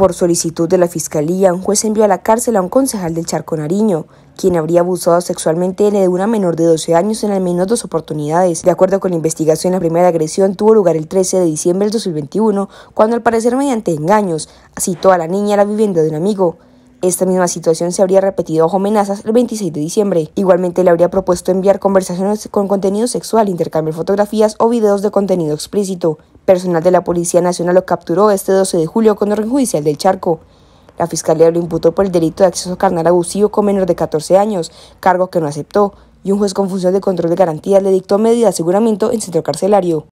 Por solicitud de la Fiscalía, un juez envió a la cárcel a un concejal del Charco Nariño, quien habría abusado sexualmente de una menor de 12 años en al menos dos oportunidades. De acuerdo con la investigación, la primera agresión tuvo lugar el 13 de diciembre del 2021, cuando al parecer mediante engaños citó a la niña a la vivienda de un amigo. Esta misma situación se habría repetido bajo amenazas el 26 de diciembre. Igualmente le habría propuesto enviar conversaciones con contenido sexual, intercambio de fotografías o videos de contenido explícito. Personal de la Policía Nacional lo capturó este 12 de julio con orden judicial del Charco. La fiscalía lo imputó por el delito de acceso carnal abusivo con menor de 14 años, cargo que no aceptó, y un juez con función de control de garantías le dictó medida de aseguramiento en centro carcelario.